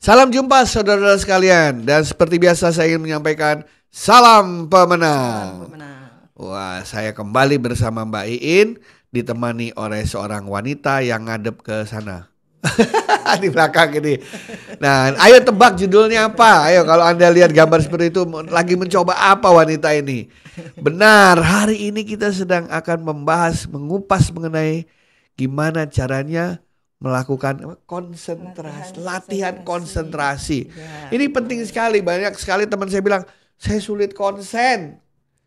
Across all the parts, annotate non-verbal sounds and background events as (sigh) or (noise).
Salam jumpa saudara-saudara sekalian dan seperti biasa saya ingin menyampaikan salam pemenang. Salam pemenang. Wah, saya kembali bersama Mbak Iin ditemani oleh seorang wanita yang ngadep ke sana. (laughs) di belakang ini. Nah, ayo tebak judulnya apa? Ayo kalau Anda lihat gambar seperti itu lagi mencoba apa wanita ini? Benar, hari ini kita sedang akan membahas mengupas mengenai gimana caranya melakukan konsentrasi, latihan, latihan konsentrasi. Ya. Ini penting sekali. Banyak sekali teman saya bilang, saya sulit konsen.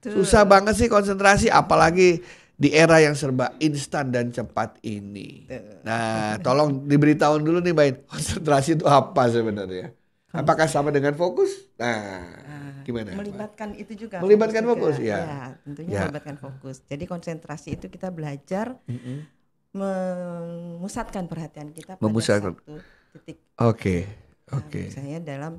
Susah banget sih konsentrasi apalagi di era yang serba instan dan cepat ini. Nah, tolong diberitahu dulu nih, Bain. Konsentrasi itu apa sebenarnya? Apakah sama dengan fokus? Nah, ah, gimana? Melibatkan apa? itu juga. Melibatkan fokus, fokus ya. ya. Tentunya ya. melibatkan fokus. Jadi konsentrasi itu kita belajar mm -hmm memusatkan perhatian kita pada memusatkan. satu titik. Oke, okay. Nah, oke. Okay. Nah, dalam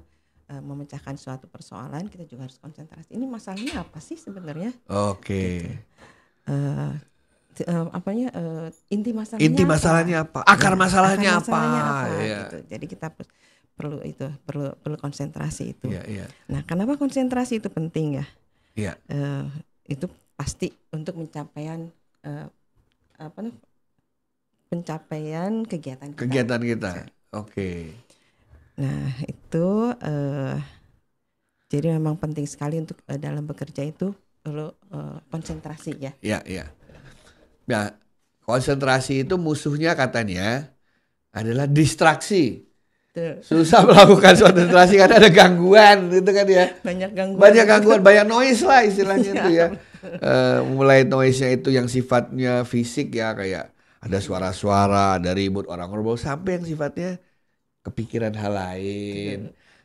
uh, memecahkan suatu persoalan kita juga harus konsentrasi. Ini masalahnya apa sih sebenarnya? Oke. Okay. Gitu. Uh, eh, uh, eh, apanya uh, inti masalahnya? Inti masalahnya apa? apa? Iya, akar masalahnya, akar masalahnya apa? yeah. Iya. gitu. Jadi kita perlu itu perlu perlu konsentrasi itu. Yeah, yeah. Nah, kenapa konsentrasi itu penting ya? Yeah. Iya. Uh, itu pasti untuk pencapaian uh, apa nih pencapaian kegiatan kita. Kegiatan kita. Oke. Okay. Nah, itu uh, jadi memang penting sekali untuk uh, dalam bekerja itu perlu uh, konsentrasi ya. Iya, iya. Nah, konsentrasi itu musuhnya katanya adalah distraksi. Betul. Susah melakukan suatu konsentrasi karena ada gangguan gitu kan ya. Banyak gangguan. Banyak gangguan, banyak noise lah istilahnya (laughs) ya. itu ya. Uh, mulai noise-nya itu yang sifatnya fisik ya kayak ada suara-suara, ada ribut orang ngobrol sampai yang sifatnya kepikiran hal lain.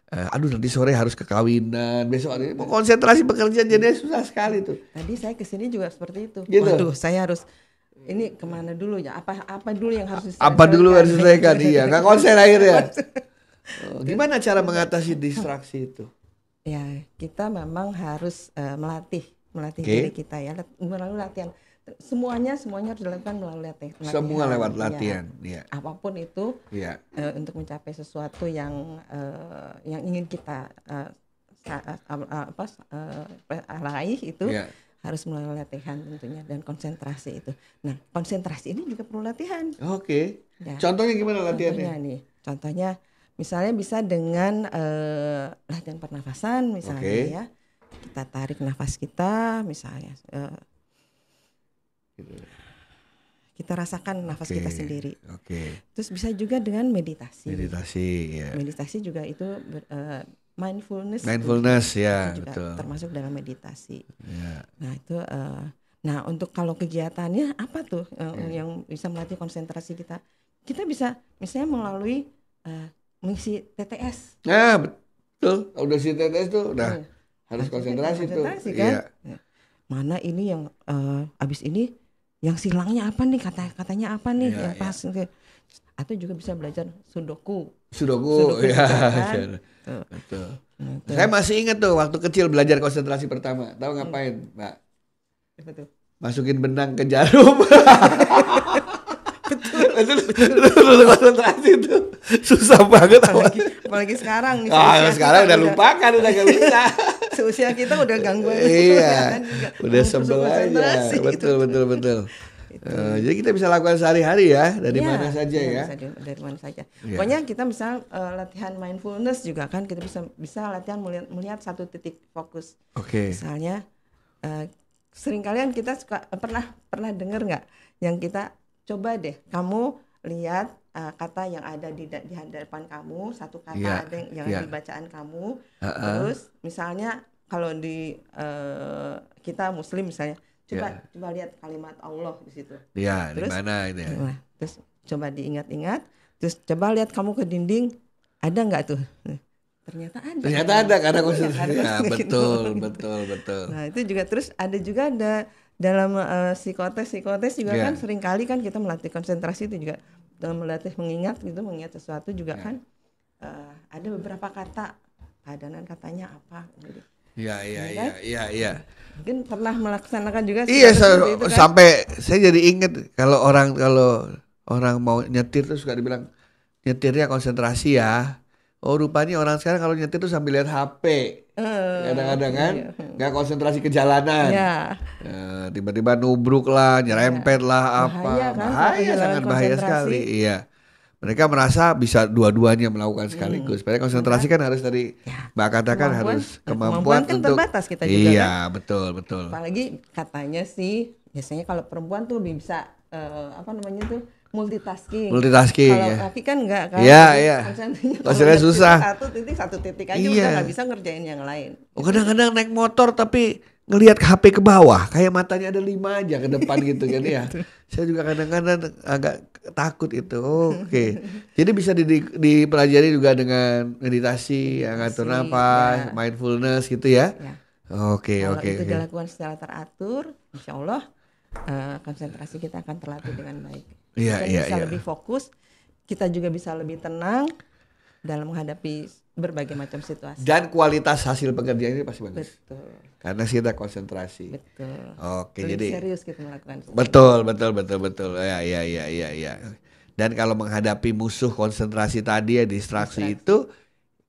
Uh, aduh nanti sore harus ke kawinan, besok hari mau konsentrasi pekerjaan jadi susah sekali tuh. Tadi saya kesini juga seperti itu. Gitu. Waduh, saya harus ini kemana dulu ya? Apa apa dulu yang harus diselesaikan? Apa dulu harus diselesaikan? (laughs) iya, nggak konsen akhirnya. Oh, gimana cara mengatasi distraksi itu? Ya, kita memang harus uh, melatih, melatih okay. diri kita ya, melalui latihan semuanya semuanya harus dilakukan melalui latihan. Semua lewat iya. latihan, ya. Apapun itu, ya. Uh, untuk mencapai sesuatu yang uh, yang ingin kita uh, apa uh, raih itu ya. harus melalui latihan tentunya dan konsentrasi itu. Nah, konsentrasi ini juga perlu latihan. Oke. Okay. Ya. Contohnya gimana latihannya? Contohnya nih, contohnya misalnya bisa dengan uh, latihan pernafasan misalnya okay. ya. Kita tarik nafas kita misalnya. Uh, gitu. Kita rasakan nafas okay. kita sendiri. Oke. Okay. Terus bisa juga dengan meditasi. Meditasi ya. Meditasi juga itu ber, uh, mindfulness. Mindfulness itu, ya, juga betul. termasuk dalam meditasi. Ya. Nah, itu uh, nah untuk kalau kegiatannya apa tuh uh, ya. yang bisa melatih konsentrasi kita? Kita bisa misalnya melalui uh, mengisi TTS. Nah, betul. Udah si TTS tuh udah ya. harus konsentrasi, konsentrasi tuh. Iya. Kan? Iya. Mana ini yang uh, abis ini yang silangnya apa nih kata katanya apa nih yeah, yang pas yeah. Gitu. atau juga bisa belajar sudoku sudoku, sudoku ya kan? Betul. Betul. Gitu. saya masih ingat tuh waktu kecil belajar konsentrasi pertama tahu ngapain hmm. mbak Betul. masukin benang ke jarum betul betul konsentrasi itu susah banget apalagi, apalagi sekarang ah, sekarang udah lupakan udah gak bisa usia kita udah gangguan (laughs) iya (laughs) kan udah sebel aja iya. gitu. betul betul betul Uh, (laughs) jadi kita bisa lakukan sehari-hari ya dari iya, ya, mana saja ya. Bisa dari mana saja. Ya. Pokoknya kita bisa uh, latihan mindfulness juga kan kita bisa bisa latihan melihat, melihat satu titik fokus. Oke. Okay. Misalnya uh, eh, sering kalian kita suka pernah pernah dengar nggak yang kita coba deh kamu lihat uh, kata yang ada di, di hadapan kamu, satu kata yeah. ada yang, yang yeah. di bacaan kamu. Uh -uh. Terus misalnya kalau di uh, kita muslim misalnya, coba yeah. coba lihat kalimat Allah di situ. Iya, yeah, di mana ini? Ya? Terus coba diingat-ingat, terus coba lihat kamu ke dinding, ada nggak tuh? ternyata ada ternyata ada karena khusus ya, ya betul betul betul nah itu juga terus ada juga ada dalam uh, eh, psikotes psikotes juga yeah. kan iya. sering kali kan kita melatih konsentrasi itu juga dalam melatih mengingat gitu mengingat sesuatu juga ya. kan uh, ada beberapa kata padanan katanya apa gitu. Iya iya iya iya iya. Mungkin pernah melaksanakan juga Iya saya, itu, kan? sampai saya jadi inget kalau orang kalau orang mau nyetir tuh suka dibilang nyetirnya konsentrasi ya. Oh rupanya orang sekarang kalau nyetir tuh sambil lihat HP. Eh, kadang-kadang kan iya. nggak konsentrasi ke jalanan ya. uh, eh, tiba-tiba nubruk lah nyerempet ya. lah iya. apa bahaya, kan? bahaya sangat bahaya sekali iya mereka merasa bisa dua-duanya melakukan hmm. sekaligus. Padahal iya. konsentrasi kan harus dari ya. Mbak katakan kemampuan, harus nah, kemampuan, kemampuan kan untuk terbatas kita juga. Iya, kan? betul, betul. Apalagi katanya sih biasanya kalau perempuan tuh lebih bisa uh, apa namanya tuh multitasking. Multitasking. Kalau ya. kan enggak kan. Iya, iya. Hasilnya (laughs) susah. Satu titik satu titik aja iya. udah nggak bisa ngerjain yang lain. Oh, kadang-kadang naik motor tapi ngelihat HP ke bawah kayak matanya ada lima aja ke depan gitu kan ya. Saya juga kadang-kadang agak takut itu. Oke. Okay. Jadi bisa di, di, dipelajari juga dengan meditasi, ya, ngatur ya. nafas, ya. mindfulness gitu ya. Oke, ya. oke. Okay, Kalau okay, itu okay. dilakukan secara teratur, insya Allah uh, konsentrasi kita akan terlatih dengan baik yeah, kita yeah, bisa yeah. lebih fokus kita juga bisa lebih tenang dalam menghadapi berbagai macam situasi. Dan kualitas hasil pekerjaan ini pasti bagus. Betul. Karena kita konsentrasi. Betul. Oke, Lebih jadi serius kita melakukan. Betul, betul, betul, betul. Ya, ya, ya, ya, ya. Dan kalau menghadapi musuh konsentrasi tadi ya distraksi, distraksi. itu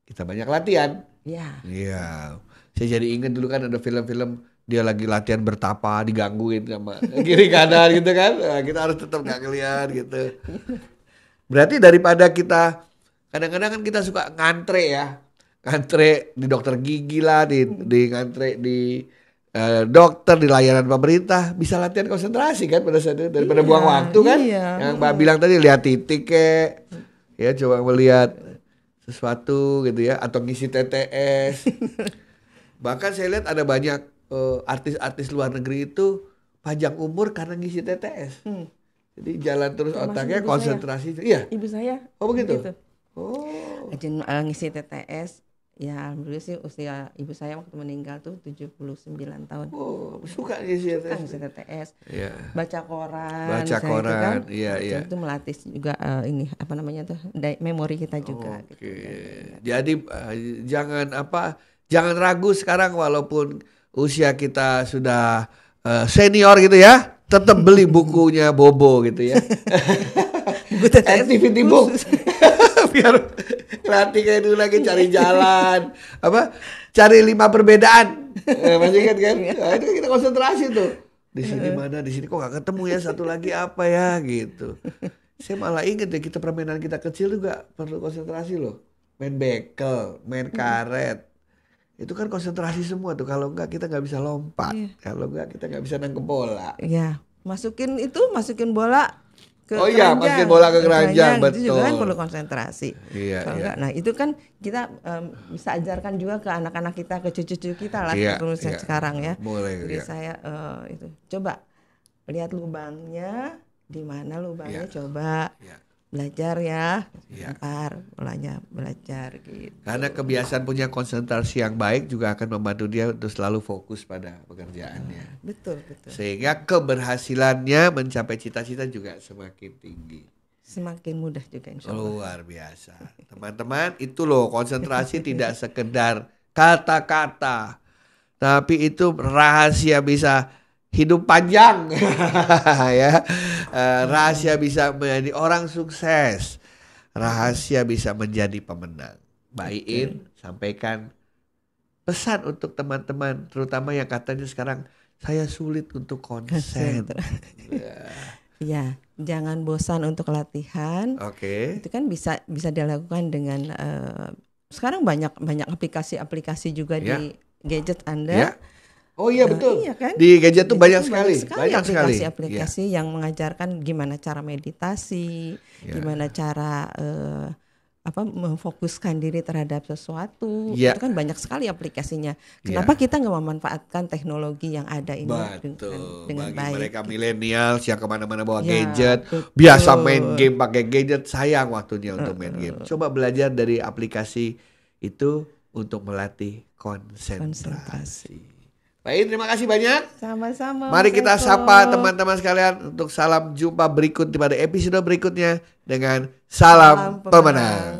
kita banyak latihan. Iya. Iya. Saya jadi ingat dulu kan ada film-film dia lagi latihan bertapa digangguin sama kiri kanan (laughs) gitu kan nah, kita harus tetap nggak ngeliat gitu berarti daripada kita kadang-kadang kan kita suka ngantre ya ngantre di dokter gigi lah di di ngantre di uh, dokter di layanan pemerintah bisa latihan konsentrasi kan pada saat itu daripada iya, buang waktu kan iya. yang mbak bilang tadi lihat titik kek ya coba melihat sesuatu gitu ya atau ngisi TTS (laughs) bahkan saya lihat ada banyak Eh, artis-artis uh, luar negeri itu panjang umur karena ngisi TTS. Hmm. Jadi jalan terus Termasuk otaknya konsentrasi. Saya. Iya. Ibu saya. Oh begitu. begitu. Oh. Ajin uh, eh, ngisi TTS. Ya alhamdulillah sih usia ibu saya waktu meninggal tuh 79 tahun. Oh, suka ngisi TTS. Suka ngisi TTS. Iya. Baca koran. Baca gitu koran. Kan. Iya, kan, iya. Itu, melatih juga uh, ini apa namanya tuh memori kita juga gitu Oke. Okay. Jadi uh, jangan apa jangan ragu sekarang walaupun usia kita sudah uh, senior gitu ya, tetap beli bukunya Bobo gitu ya. (laughs) Activity book. (laughs) Biar nanti kayak dulu lagi cari jalan, apa? Cari lima perbedaan. Eh, masih ingat kan? Iya. Nah, itu kita konsentrasi tuh. Di sini mana? Di sini kok gak ketemu ya satu lagi apa ya gitu. Saya malah inget ya kita permainan kita kecil juga perlu konsentrasi loh. Main bekel, main karet, itu kan konsentrasi semua tuh kalau enggak kita nggak bisa lompat yeah. kalau enggak kita nggak bisa nangkep bola ya yeah. masukin itu masukin bola ke oh iya masukin bola ke keranjang, betul itu juga kan perlu konsentrasi iya, kalau yeah. Iya. nah itu kan kita um, bisa ajarkan juga ke anak-anak kita ke cucu-cucu kita lah iya, Saya sekarang ya Boleh, jadi yeah. saya uh, itu coba lihat lubangnya di mana lubangnya yeah. coba yeah belajar ya, ya. ntar mulanya belajar gitu. Karena kebiasaan punya konsentrasi yang baik juga akan membantu dia untuk selalu fokus pada pekerjaannya. Ah, betul betul. Sehingga keberhasilannya mencapai cita-cita juga semakin tinggi. Semakin mudah juga insya Allah. Luar biasa. Teman-teman itu loh konsentrasi tidak sekedar kata-kata. Tapi itu rahasia bisa hidup panjang (laughs) ya uh, rahasia bisa menjadi orang sukses rahasia bisa menjadi pemenang baikin in okay. sampaikan pesan untuk teman-teman terutama yang katanya sekarang saya sulit untuk konsen (laughs) ya. ya jangan bosan untuk latihan oke okay. itu kan bisa bisa dilakukan dengan uh, sekarang banyak banyak aplikasi-aplikasi juga yeah. di gadget anda yeah Oh iya nah, betul. Iya kan? Di gadget tuh banyak, sekali. banyak sekali. aplikasi-aplikasi yeah. yang mengajarkan gimana cara meditasi, yeah. gimana cara uh, apa memfokuskan diri terhadap sesuatu. Yeah. Itu kan banyak sekali aplikasinya. Iya. Kenapa yeah. kita nggak memanfaatkan teknologi yang ada ini Betul. dengan, Bagi baik? mereka gitu? milenial yang kemana-mana bawa yeah, gadget, betul. biasa main game pakai gadget, sayang waktunya untuk main game. Coba belajar dari aplikasi itu untuk melatih konsentrasi. konsentrasi. Baik, terima kasih banyak. Sama-sama. Mari kita Eko. sapa teman-teman sekalian untuk salam jumpa berikut pada episode berikutnya dengan salam, salam pemenang. pemenang.